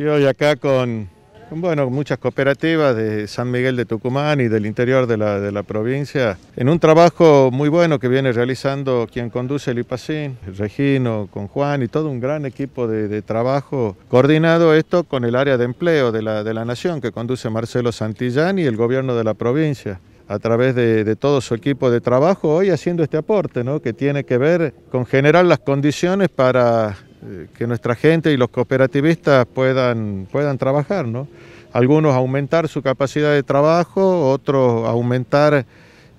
Y hoy acá con, bueno, muchas cooperativas de San Miguel de Tucumán y del interior de la, de la provincia, en un trabajo muy bueno que viene realizando quien conduce el IPACIN, Regino, con Juan y todo un gran equipo de, de trabajo, coordinado esto con el área de empleo de la, de la Nación que conduce Marcelo Santillán y el gobierno de la provincia a través de, de, todo su equipo de trabajo hoy haciendo este aporte, ¿no? que tiene que ver con generar las condiciones para eh, que nuestra gente y los cooperativistas puedan, puedan trabajar, ¿no? Algunos aumentar su capacidad de trabajo, otros aumentar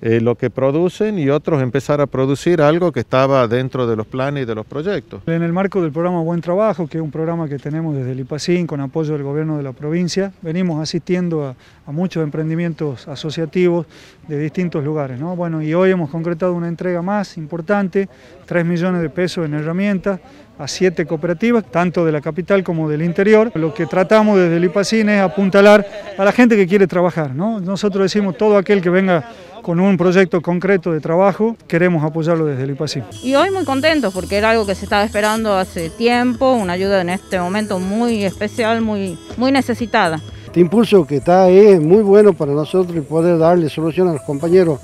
eh, lo que producen y otros empezar a producir algo que estaba dentro de los planes y de los proyectos. En el marco del programa Buen Trabajo, que es un programa que tenemos desde el IPACIN con apoyo del gobierno de la provincia, venimos asistiendo a, muchos emprendimientos asociativos de distintos lugares. Bueno, y hoy hemos concretado una entrega más importante, 3 millones de pesos en herramientas, a siete cooperativas, tanto de la capital como del interior. Lo que tratamos desde el IPACIN es apuntalar a la gente que quiere trabajar. Nosotros decimos todo aquel que venga con un proyecto concreto de trabajo, queremos apoyarlo desde el IPACIN. Y hoy muy contentos porque era algo que se estaba esperando hace tiempo, una ayuda en este momento muy especial, muy, muy necesitada. Este impulso que está es muy bueno para nosotros y poder darle solución a los compañeros,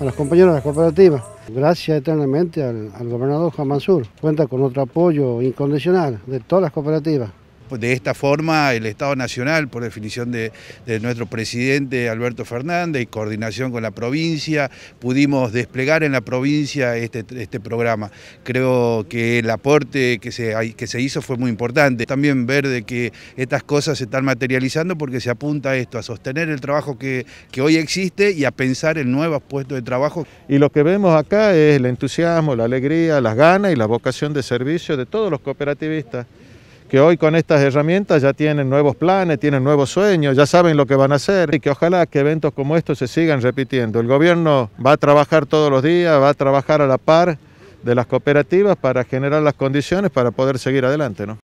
a los compañeros de las cooperativas. Gracias eternamente al, gobernador Juan Mansur. Cuenta con otro apoyo incondicional de todas las cooperativas. Pues, de esta forma el Estado Nacional, por definición de, nuestro presidente Alberto Fernández, y coordinación con la provincia, pudimos desplegar en la provincia este, este programa. Creo que el aporte que se, que se hizo fue muy importante. También ver que estas cosas se están materializando porque se apunta a esto, a sostener el trabajo que, que hoy existe y a pensar en nuevos puestos de trabajo. Y lo que vemos acá es el entusiasmo, la alegría, las ganas y la vocación de servicio de todos los cooperativistas que hoy con estas herramientas ya tienen nuevos planes, tienen nuevos sueños, ya saben lo que van a hacer y que ojalá que eventos como estos se sigan repitiendo. El gobierno va a trabajar todos los días, va a trabajar a la par de las cooperativas para generar las condiciones para poder seguir adelante. ¿no?